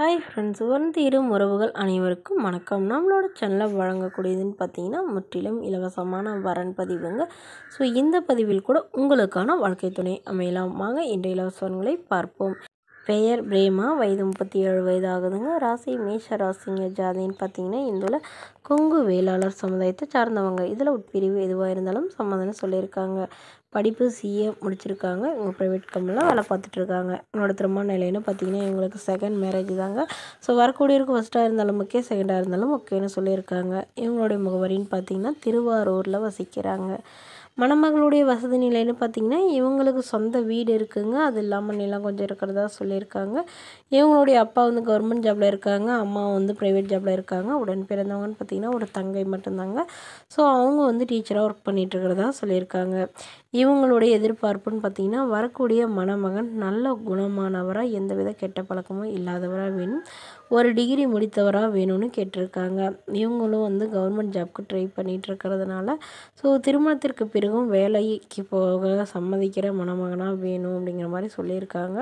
hi friends ஒன்றிரும் உறவுகள் அனைவருக்கும் வணக்கம் நம்மளோட சேனலில் வழங்கக்கூடியதுன்னு பார்த்தீங்கன்னா முற்றிலும் இலவசமான வரன் பதிவுங்க ஸோ இந்த பதிவில் கூட உங்களுக்கான வாழ்க்கை துணை அமையலாம் வாங்க இன்றைய இலவசங்களை பார்ப்போம் பெயர் பிரேமா வயது முப்பத்தி ஏழு வயது ஆகுதுங்க ராசி மேஷ ராசிங்க ஜாதின்னு பார்த்தீங்கன்னா இந்த கொங்கு வேளாளர் சமுதாயத்தை சார்ந்தவங்க இதில் உட்பிரிவு எதுவாக இருந்தாலும் சம்மதம்னு சொல்லியிருக்காங்க படிப்பு சிஏ முடிச்சிருக்காங்க இவங்க ப்ரைவேட் கம்பெனிலாம் வேலை பார்த்துட்ருக்காங்க என்னோடய திரும்ப நிலைன்னு பார்த்தீங்கன்னா இவங்களுக்கு செகண்ட் மேரேஜ் தாங்க ஸோ வரக்கூடியவருக்கு ஃபஸ்ட்டாக இருந்தாலும் ஓகே செகண்டாக இருந்தாலும் ஓகேன்னு சொல்லியிருக்காங்க இவங்களுடைய முகவரின்னு பார்த்தீங்கன்னா திருவாரூரில் வசிக்கிறாங்க மணமகளுடைய வசதி நிலைன்னு பார்த்திங்கன்னா இவங்களுக்கு சொந்த வீடு இருக்குங்க அது இல்லாமல் நிலம் கொஞ்சம் இருக்கிறதா சொல்லியிருக்காங்க இவங்களுடைய அப்பா வந்து கவர்மெண்ட் ஜாபில் இருக்காங்க அம்மா வந்து ப்ரைவேட் ஜாபில் இருக்காங்க உடன் பிறந்தவங்கன்னு பார்த்திங்கன்னா பார்த்திங்கன்னா ஒரு தங்கை மட்டும்தாங்க ஸோ அவங்க வந்து டீச்சராக ஒர்க் பண்ணிகிட்ருக்கிறதா சொல்லியிருக்காங்க இவங்களுடைய எதிர்பார்ப்புன்னு பார்த்திங்கன்னா வரக்கூடிய மணமகன் நல்ல குணமானவராக எந்தவித கெட்ட பழக்கமும் இல்லாதவராக வேணும் ஒரு டிகிரி முடித்தவராக வேணும்னு கேட்டிருக்காங்க இவங்களும் வந்து கவர்மெண்ட் ஜாப்க்கு ட்ரை பண்ணிகிட்டு இருக்கிறதுனால ஸோ திருமணத்திற்கு பிறகும் வேலைக்கு போக சம்மதிக்கிற மணமகனாக வேணும் அப்படிங்கிற மாதிரி சொல்லியிருக்காங்க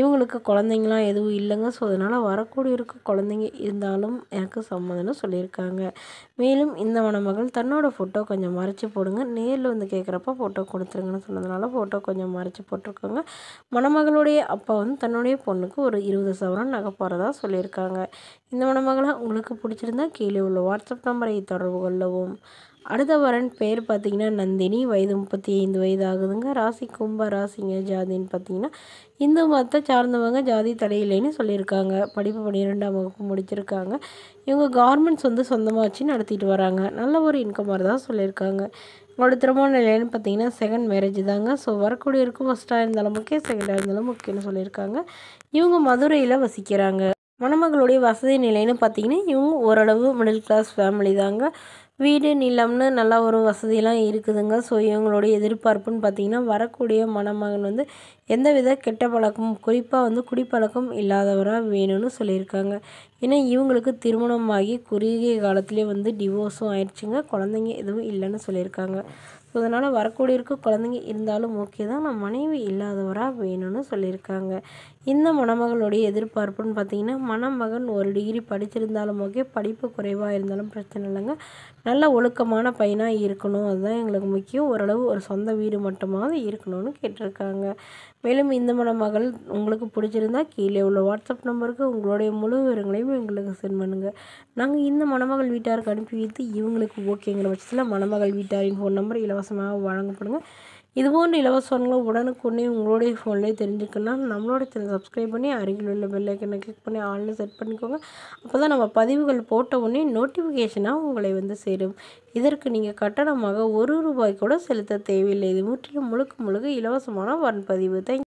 இவங்களுக்கு குழந்தைங்களாம் எதுவும் இல்லைங்க ஸோ அதனால் வரக்கூடிய இருக்க குழந்தைங்க இருந்தாலும் எனக்கு சம்மதம்னு சொல்லியிருக்காங்க மேலும் இந்த மணமகள் தன்னோட ஃபோட்டோ கொஞ்சம் மறைச்சி போடுங்க நேரில் வந்து கேட்குறப்ப ஃபோட்டோ கொடுத்துருங்கன்னு சொன்னதுனால ஃபோட்டோ கொஞ்சம் மறைச்சி போட்டிருக்கோங்க மணமகளுடைய அப்பா வந்து தன்னுடைய பொண்ணுக்கு ஒரு இருபது சவரம் நகை போகிறதா சொல்லியிருக்காங்க இந்த மணமகளை உங்களுக்கு பிடிச்சிருந்தா கீழே உள்ள வாட்ஸ்அப் நம்பரை தொடர்பு கொள்ளவும் அடுத்த வரன் பேர் பார்த்திங்கன்னா நந்தினி வயது முப்பத்தி ஐந்து வயது ஆகுதுங்க ராசி கும்ப ராசிங்க ஜாதின்னு பார்த்தீங்கன்னா இந்து மதத்தை சார்ந்தவங்க ஜாதி தலையிலைன்னு சொல்லியிருக்காங்க படிப்பு பன்னிரெண்டாம் வகுப்பு முடிச்சிருக்காங்க இவங்க கார்மெண்ட்ஸ் வந்து சொந்தமாக வச்சு நடத்திட்டு வராங்க நல்ல ஒரு இன்கமாக தான் சொல்லியிருக்காங்க உங்களோட திருமண நிலையன்னு பார்த்தீங்கன்னா செகண்ட் மேரேஜ் தாங்க ஸோ வரக்கூடியவருக்கும் ஃபஸ்ட்டாக இருந்தாலும் முக்கிய செகண்டாக இருந்தாலும் முக்கியம்னு சொல்லியிருக்காங்க இவங்க மதுரையில் வசிக்கிறாங்க மணமகளுடைய வசதி நிலைன்னு பார்த்தீங்கன்னா இவங்க ஓரளவு மிடில் கிளாஸ் ஃபேமிலி தாங்க வீடு நிலம்னு நல்லா ஒரு வசதியெலாம் இருக்குதுங்க ஸோ இவங்களுடைய எதிர்பார்ப்புன்னு பார்த்திங்கன்னா வரக்கூடிய மணமகன் வந்து எந்தவித கெட்ட பழக்கமும் குறிப்பாக வந்து குடிப்பழக்கம் இல்லாதவராக வேணும்னு சொல்லியிருக்காங்க ஏன்னா இவங்களுக்கு திருமணமாகி குறுகிய காலத்திலே வந்து டிவோர்ஸும் ஆயிடுச்சுங்க குழந்தைங்க எதுவும் இல்லைன்னு சொல்லியிருக்காங்க ஸோ அதனால் வரக்கூடிய இருக்க குழந்தைங்க இருந்தாலும் ஓகே தான் நான் மனைவி இல்லாதவராக வேணும்னு சொல்லியிருக்காங்க இந்த மணமகளுடைய எதிர்பார்ப்புன்னு பார்த்தீங்கன்னா மணமகன் ஒரு டிகிரி படிச்சிருந்தாலும் ஓகே படிப்பு குறைவாக இருந்தாலும் பிரச்சனை இல்லைங்க நல்ல ஒழுக்கமான பையனாக இருக்கணும் அதுதான் எங்களுக்கு முக்கியம் ஓரளவு ஒரு சொந்த வீடு மட்டுமாவது இருக்கணும்னு கேட்டிருக்காங்க மேலும் இந்த மணமகள் உங்களுக்கு பிடிச்சிருந்தா கீழே உள்ள வாட்ஸ்அப் நம்பருக்கு உங்களுடைய முழு விவரங்களையும் எங்களுக்கு சென்ட் பண்ணுங்கள் நாங்கள் இந்த மணமகள் வீட்டாருக்கு அனுப்பி வைத்து இவங்களுக்கு ஓகேங்கிற பட்சத்தில் மணமகள் வீட்டாரின் ஃபோன் நம்பர் இலவச இலவசமாக வழங்கப்படுங்க இது போன்ற இலவசங்களை உடனுக்குடனே உங்களுடைய ஃபோன்லேயே தெரிஞ்சுக்கணும் நம்மளோட சேனல் சப்ஸ்கிரைப் பண்ணி அருகில் உள்ள பெல்லைக்கனை கிளிக் பண்ணி ஆன்லைன் செட் பண்ணிக்கோங்க அப்போ தான் நம்ம பதிவுகள் போட்ட உடனே நோட்டிஃபிகேஷனாக உங்களை வந்து சேரும் இதற்கு நீங்கள் கட்டணமாக ஒரு ரூபாய் கூட செலுத்த தேவையில்லை இது முற்றிலும் முழுக்க முழுக்க இலவசமான வன்பதிவு தேங்க்